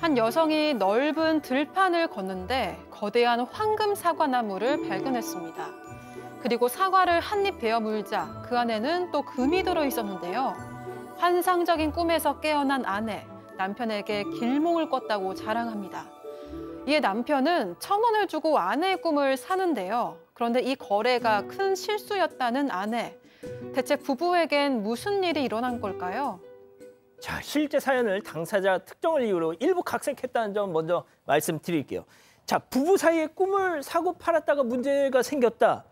한 여성이 넓은 들판을 걷는데 거대한 황금 사과나무를 발견했습니다. 그리고 사과를 한 입 베어 물자 그 안에는 또 금이 들어 있었는데요. 환상적인 꿈에서 깨어난 아내, 남편에게 길몽을 꿨다고 자랑합니다. 이에 남편은 천 원을 주고 아내의 꿈을 사는데요. 그런데 이 거래가 큰 실수였다는 아내. 대체 부부에겐 무슨 일이 일어난 걸까요? 자, 실제 사연을 당사자 특정을 이유로 일부 각색했다는 점 먼저 말씀드릴게요. 자, 부부 사이에 꿈을 사고 팔았다가 문제가 생겼다.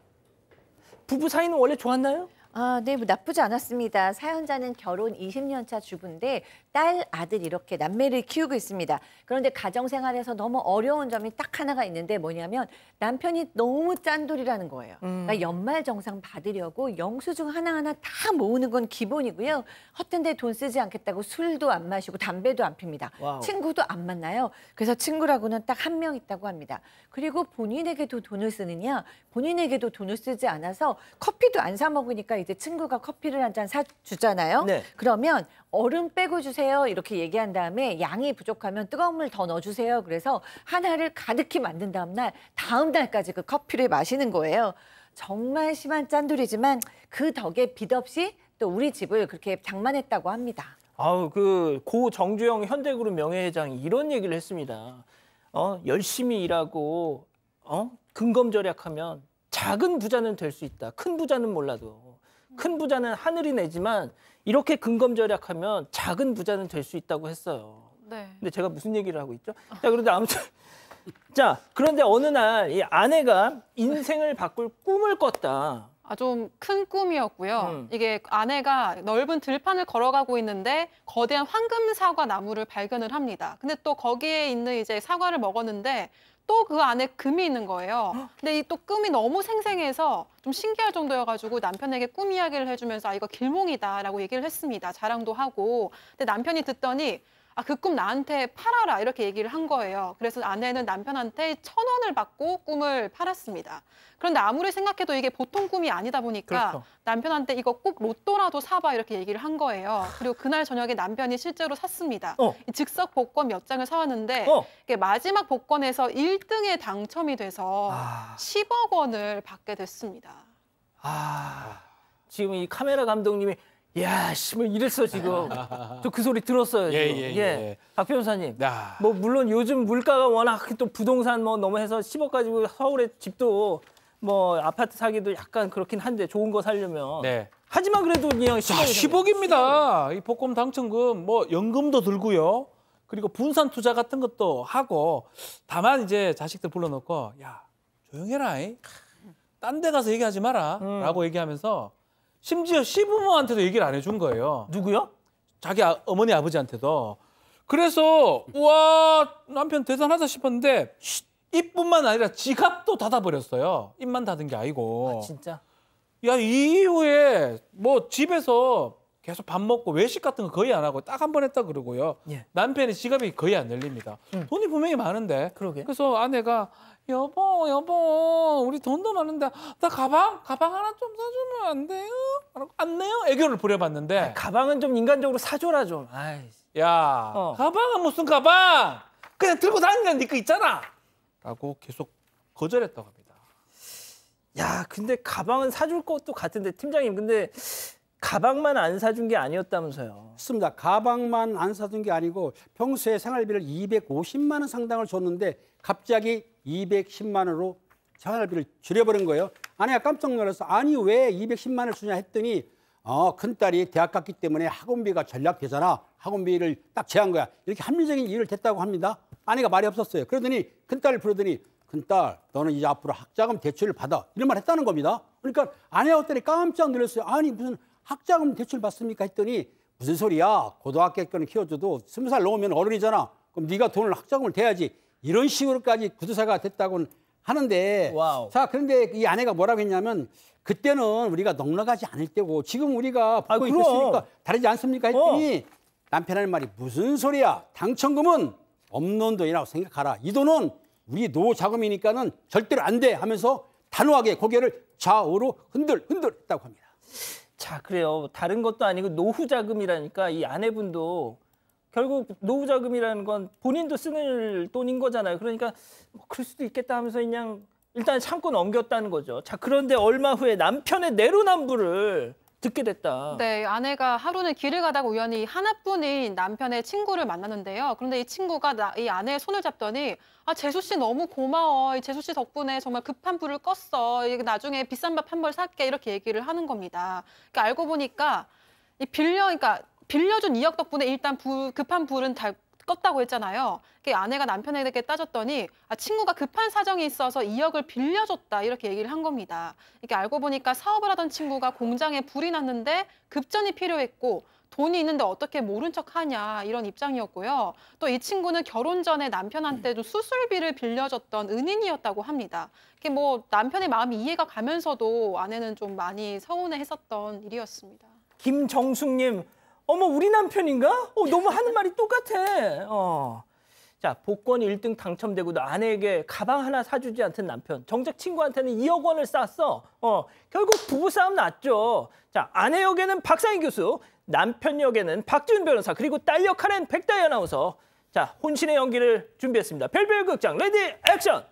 부부 사이는 원래 좋았나요? 아, 네, 뭐 나쁘지 않았습니다. 사연자는 결혼 20년 차 주부인데 딸, 아들 이렇게 남매를 키우고 있습니다. 그런데 가정생활에서 너무 어려운 점이 딱 하나가 있는데 뭐냐면 남편이 너무 짠돌이라는 거예요. 음. 그러니까 연말 정상 받으려고 영수증 하나하나 다 모으는 건 기본이고요. 허튼 데돈 쓰지 않겠다고 술도 안 마시고 담배도 안 핍니다. 와우. 친구도 안 만나요. 그래서 친구라고는 딱 한 명 있다고 합니다. 그리고 본인에게도 돈을 쓰느냐 본인에게도 돈을 쓰지 않아서 커피도 안 사 먹으니까 이제 친구가 커피를 한 잔 사주잖아요. 네. 그러면 얼음 빼고 주세요 이렇게 얘기한 다음에 양이 부족하면 뜨거운 물 더 넣어주세요. 그래서 하나를 가득히 만든 다음 날 다음 날까지 그 커피를 마시는 거예요. 정말 심한 짠돌이지만 그 덕에 빚없이 또 우리 집을 그렇게 장만했다고 합니다. 아우 그 고 정주영 현대그룹 명예회장이 이런 얘기를 했습니다. 어 열심히 일하고 어 근검절약하면 작은 부자는 될 수 있다. 큰 부자는 몰라도 큰 부자는 하늘이 내지만 이렇게 근검 절약하면 작은 부자는 될 수 있다고 했어요. 네. 근데 제가 무슨 얘기를 하고 있죠? 자, 그런데 아무튼 자, 그런데 어느 날 이 아내가 인생을 바꿀 꿈을 꿨다. 아, 좀 큰 꿈이었고요. 음. 이게 아내가 넓은 들판을 걸어가고 있는데 거대한 황금 사과 나무를 발견을 합니다. 근데 또 거기에 있는 이제 사과를 먹었는데 또그 안에 금이 있는 거예요. 근데 이 또 금이 너무 생생해서 좀 신기할 정도여가지고 남편에게 꿈 이야기를 해주면서 아 이거 길몽이다라고 얘기를 했습니다. 자랑도 하고. 근데 남편이 듣더니 아, 그 꿈 나한테 팔아라 이렇게 얘기를 한 거예요. 그래서 아내는 남편한테 천 원을 받고 꿈을 팔았습니다. 그런데 아무리 생각해도 이게 보통 꿈이 아니다 보니까 그렇죠. 남편한테 이거 꼭 로또라도 사봐 이렇게 얘기를 한 거예요. 그리고 그날 저녁에 남편이 실제로 샀습니다. 어. 즉석 복권 몇 장을 사왔는데 어. 게 마지막 복권에서 1등에 당첨이 돼서 아. 10억 원을 받게 됐습니다. 아, 지금 이 카메라 감독님이 야, 씨, 뭐 이랬어 지금. 저 그 소리 들었어요 예, 지금. 예, 예, 예. 박 변호사님. 야. 뭐 물론 요즘 물가가 워낙 또 부동산 뭐 너무 해서 10억 가지고 서울에 집도 뭐 아파트 사기도 약간 그렇긴 한데 좋은 거 살려면. 네. 하지만 그래도 그냥 10억이 입니다이 10억. 복권 당첨금 뭐 연금도 들고요. 그리고 분산 투자 같은 것도 하고 다만 이제 자식들 불러놓고 야 조용해라 딴 데 가서 얘기하지 마라 음. 라고 얘기하면서 심지어 시부모한테도 얘기를 안 해준 거예요. 누구요? 자기 아, 어머니 아버지한테도. 그래서 우와 남편 대단하다 싶었는데 입뿐만 아니라 지갑도 닫아버렸어요. 입만 닫은 게 아니고. 아, 진짜? 야 이후에 뭐 집에서 계속 밥 먹고 외식 같은 거 거의 안 하고 딱 한 번 했다 그러고요. 예. 남편이 지갑이 거의 안 열립니다. 음. 돈이 분명히 많은데. 그러게. 그래서 아내가 여보, 여보, 우리 돈도 많은데 나 가방, 가방 하나 좀 사주면 안 돼요? 안 돼요? 애교를 부려봤는데 아 가방은 좀 인간적으로 사줘라 좀. 아이. 야, 어. 가방은 무슨 가방? 그냥 들고 다니는 니거 네 있잖아. 라고 계속 거절했다고 합니다. 야, 근데 가방은 사줄 것도 같은데 팀장님, 근데 가방만 안 사준 게 아니었다면서요. 맞습니다. 가방만 안 사준 게 아니고 평소에 생활비를 250만 원 상당을 줬는데 갑자기 210만 원으로 생활비를 줄여버린 거예요. 아내가 깜짝 놀라서 아니 왜 210만 원을 주냐 했더니 어, 큰딸이 대학 갔기 때문에 학원비가 절약되잖아. 학원비를 딱 제한 거야. 이렇게 합리적인 이유를 다고 합니다. 아내가 말이 없었어요. 그러더니 큰딸을 부르더니 큰 딸 너는 이제 앞으로 학자금 대출을 받아. 이런 말 했다는 겁니다. 그러니까 아내가 그더니 깜짝 놀랐어요. 아니 무슨 학자금 대출 받습니까? 했더니 무슨 소리야? 고등학교까지는 키워줘도 스무 살 넘으면 어른이잖아. 그럼 네가 돈을 학자금을 대야지. 이런 식으로까지 구두사가 됐다고 하는데 와우. 자 그런데 이 아내가 뭐라고 했냐면 그때는 우리가 넉넉하지 않을 때고 지금 우리가 아, 받고 아, 있으니까 다르지 않습니까 어. 했더니 어. 남편 하 말이 무슨 소리야 당첨금은 없는 돈이라고 생각하라 이 돈은 우리 노 자금이니까는 절대로 안 돼 하면서 단호하게 고개를 좌우로 흔들 흔들했다고 합니다. 자, 그래요. 다른 것도 아니고 노후 자금이라니까 이 아내분도 결국 노후 자금이라는 건 본인도 쓰는 돈인 거잖아요. 그러니까 뭐 그럴 수도 있겠다 하면서 그냥 일단 참고 넘겼다는 거죠. 자, 그런데 얼마 후에 남편의 내로남불을 듣게 됐다. 네, 아내가 하루는 길을 가다가 우연히 하나뿐인 남편의 친구를 만났는데요 그런데 이 친구가 나, 이 아내의 손을 잡더니 아, 재수 씨 너무 고마워. 이 재수 씨 덕분에 정말 급한 불을 껐어. 나중에 비싼 밥 한 벌 살게. 이렇게 얘기를 하는 겁니다. 그러니까 알고 보니까 이 빌려, 그러니까 빌려준 2억 덕분에 일단 불, 급한 불은 달, 껐다고 했잖아요. 아내가 남편에게 따졌더니 아, 친구가 급한 사정이 있어서 2억을 빌려줬다 이렇게 얘기를 한 겁니다. 이게 렇 알고 보니까 사업을 하던 친구가 공장에 불이 났는데 급전이 필요했고 돈이 있는데 어떻게 모른 척 하냐 이런 입장이었고요. 또 이 친구는 결혼 전에 남편한테도 수술비를 빌려줬던 은인이었다고 합니다. 이게 뭐 남편의 마음이 이해가 가면서도 아내는 좀 많이 서운해했었던 일이었습니다. 김정숙님 어머 우리 남편인가? 어, 너무 하는 말이 똑같아. 어. 자 복권 1등 당첨되고도 아내에게 가방 하나 사주지 않던 남편. 정작 친구한테는 2억 원을 쌌어. 어, 결국 부부싸움 났죠. 자 아내 역에는 박상희 교수, 남편 역에는 박지훈 변호사, 그리고 딸 역할엔 백다연 아나운서. 자 혼신의 연기를 준비했습니다. 별별 극장 레디 액션!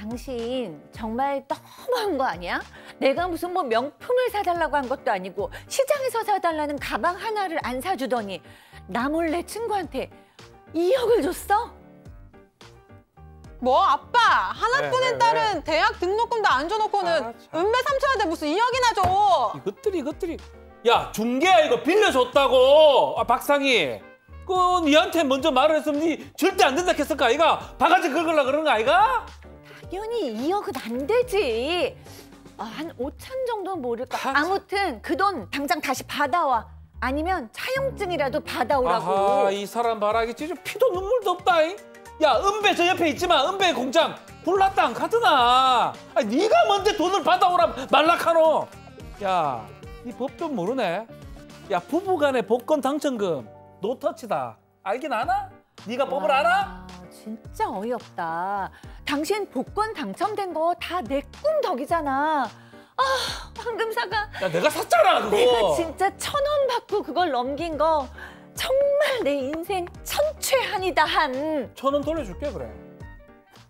당신 정말 너무한 거 아니야? 내가 무슨 뭐 명품을 사달라고 한 것도 아니고 시장에서 사달라는 가방 하나를 안 사주더니 나 몰래 친구한테 2억을 줬어? 뭐 아빠 하나뿐인 네, 딸은 네. 대학 등록금도 안 줘놓고는 아, 은매 삼촌한테 무슨 2억이나 줘 이것들이 이것들이 야 중개야 이거 빌려줬다고 아 박상희 그 니한테 먼저 말을 했으면 니 절대 안 된다 했을까 아이가 바가지 긁으려 고 그러는 거 아이가? 당연히 2억은 안 되지. 아, 한 5천 정도는 모를까. 하... 아무튼 그 돈 당장 다시 받아와. 아니면 차용증이라도 받아오라고. 아이 사람 말하기 진짜 피도 눈물도 없다잉. 야, 은배 저 옆에 있지만 은배 공장 불났다 안 가드나. 아, 네가 먼저 돈을 받아오라 말라카노. 야, 이법좀 모르네. 야, 부부간의 복권 당첨금 노터치다. 알긴 아나? 네가 법을 와, 알아? 진짜 어이없다. 당신 복권 당첨된 거 다 내 꿈 덕이잖아. 아, 황금 사과. 야, 내가 샀잖아, 그거. 내가 진짜 천 원 받고 그걸 넘긴 거 정말 내 인생 천최한이다 한. 천 원 돌려줄게, 그래.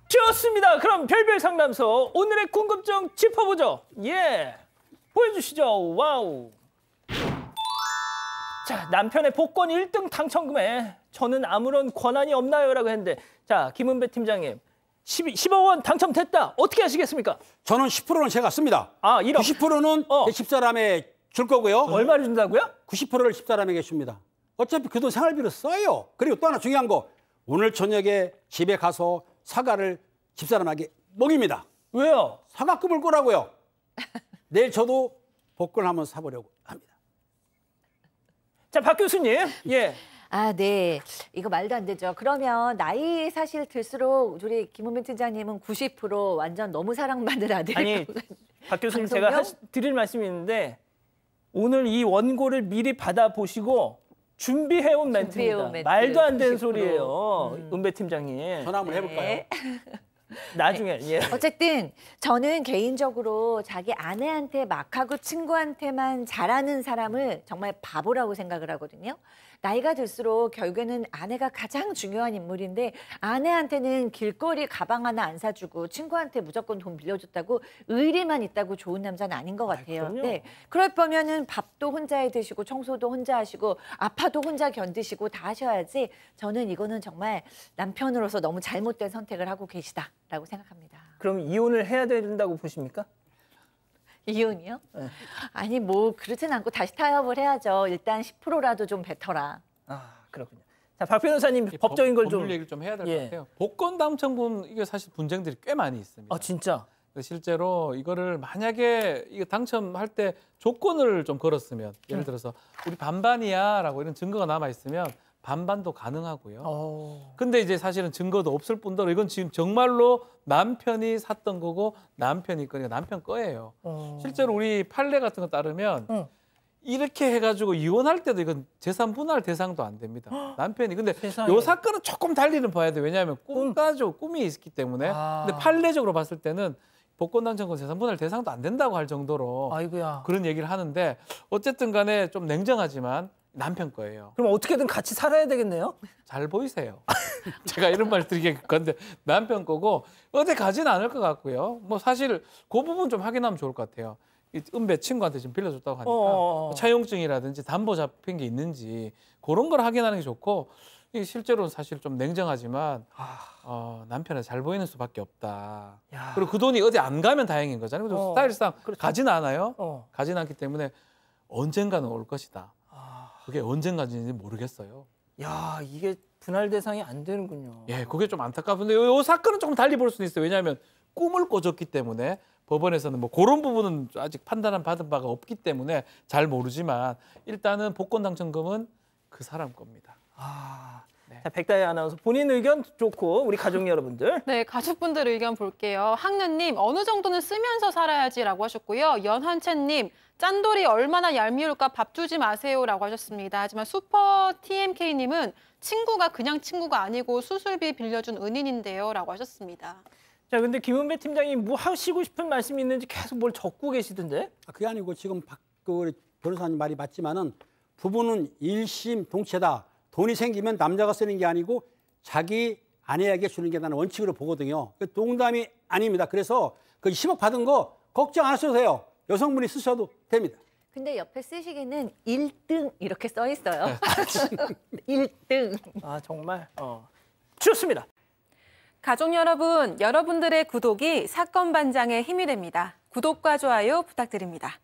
좋습니다. 그럼 별별 상담소 오늘의 궁금증 짚어보죠. 예, 보여주시죠. 와우. 자, 남편의 복권 일등 당첨금에 저는 아무런 권한이 없나요? 라고 했는데 자, 김은배 팀장님 10, 억원 당첨됐다. 어떻게 하시겠습니까? 저는 10%는 제가 씁니다. 아, 1억. 90%는 어. 집사람에 줄 거고요. 얼마를 준다고요? 90%를 집사람에게 줍니다. 어차피 그돈 생활비로 써요. 그리고 또 하나 중요한 거. 오늘 저녁에 집에 가서 사과를 집사람에게 먹입니다. 왜요? 사과 굽을 거라고요. 내일 저도 복권 한번 사보려고 합니다. 자, 박 교수님. 예. 아, 네. 이거 말도 안 되죠. 그러면 나이 사실 들수록 우리 김은민 팀장님은 90% 완전 너무 사랑받는 아들. 아니, 박 교수님 제가 하시, 드릴 말씀이 있는데 오늘 이 원고를 미리 받아보시고 준비해온 멘트입니다. 멘트. 말도 안 되는 90%. 소리예요. 음. 은배 팀장님. 전화 한번 네. 해볼까요? 네. 나중에 네. 예. 어쨌든 저는 개인적으로 자기 아내한테 막하고 친구한테만 잘하는 사람을 정말 바보라고 생각을 하거든요. 나이가 들수록 결국에는 아내가 가장 중요한 인물인데 아내한테는 길거리 가방 하나 안 사주고 친구한테 무조건 돈 빌려줬다고 의리만 있다고 좋은 남자는 아닌 것 같아요. 아, 네. 그럴 거면은 밥도 혼자 해 드시고 청소도 혼자 하시고 아파도 혼자 견디시고 다 하셔야지 저는 이거는 정말 남편으로서 너무 잘못된 선택을 하고 계시다라고 생각합니다. 그럼 이혼을 해야 된다고 보십니까? 이윤이요? 네. 아니 뭐 그렇진 않고 다시 타협을 해야죠. 일단 10%라도 좀 뱉어라. 아 그렇군요. 자, 박 변호사님 법적인 걸 좀 얘기를 좀 해야 될것 예. 같아요. 복권 당첨금 이게 사실 분쟁들이 꽤 많이 있습니다. 아 진짜. 실제로 이거를 만약에 이거 당첨할 때 조건을 좀 걸었으면 예를 네. 들어서 우리 반반이야라고 이런 증거가 남아 있으면 반반도 가능하고요. 오. 어. 근데 이제 사실은 증거도 없을 뿐더러 이건 지금 정말로 남편이 샀던 거고 남편이 거니까 그러니까 남편 거예요. 오. 어. 실제로 우리 판례 같은 거 따르면 응. 이렇게 해가지고 이혼할 때도 이건 재산 분할 대상도 안 됩니다. 헉, 남편이 근데 세요 사건은 조금 달리는 봐야 돼. 왜냐하면 꿈까지고 꿈이 있기 때문에. 아. 근데 판례적으로 봤을 때는 복권당첨권 재산 분할 대상도 안 된다고 할 정도로 아이고야. 그런 얘기를 하는데 어쨌든 간에 좀 냉정하지만 남편 거예요. 그럼 어떻게든 같이 살아야 되겠네요? 잘 보이세요. 제가 이런 말 드리게 건데 남편 거고 어디 가진 않을 것 같고요. 뭐 사실 그 부분 좀 확인하면 좋을 것 같아요. 은배 친구한테 지금 빌려줬다고 하니까 어어. 어, 어. 뭐 차용증이라든지 담보 잡힌 게 있는지 그런 걸 확인하는 게 좋고 실제로는 사실 좀 냉정하지만 아. 어, 남편은 잘 보이는 수밖에 없다. 야... 그리고 그 돈이 어디 안 가면 다행인 거잖아요. 어... 스타일상 그렇죠. 가진 않아요. 어... 가진 않기 때문에 언젠가는 올 것이다. 그게 언젠가인지 모르겠어요. 야 이게 분할 대상이 안 되는군요. 예, 그게 좀 안타깝은데 요 사건은 조금 달리 볼 수는 있어요. 왜냐하면 꿈을 꿔줬기 때문에 법원에서는 뭐 그런 부분은 아직 판단한 받은 바가 없기 때문에 잘 모르지만 일단은 복권 당첨금은 그 사람 겁니다. 아, 자, 백다혜 아나운서 본인 의견 좋고 우리 가족 여러분들. 네, 가족분들 의견 볼게요. 학느님 어느 정도는 쓰면서 살아야지라고 하셨고요. 연한채님 짠돌이 얼마나 얄미울까 밥 주지 마세요라고 하셨습니다. 하지만 슈퍼 TMK님은 친구가 그냥 친구가 아니고 수술비 빌려준 은인인데요라고 하셨습니다. 자, 근데 김은배 팀장이 뭐 하시고 싶은 말씀이 있는지 계속 뭘 적고 계시던데? 아, 그게 아니고 지금 박, 그 변호사님 말이 맞지만은 부부는 일심 동체다. 돈이 생기면 남자가 쓰는 게 아니고 자기 아내에게 주는 게 나는 원칙으로 보거든요. 그 농담이 아닙니다. 그래서 그 10억 받은 거 걱정 안 하셔도 돼요. 여성분이 쓰셔도 됩니다. 근데 옆에 쓰시기는 1등 이렇게 써 있어요. 1등. 아, 정말? 어. 좋습니다. 가족 여러분, 여러분들의 구독이 사건 반장의 힘이 됩니다. 구독과 좋아요 부탁드립니다.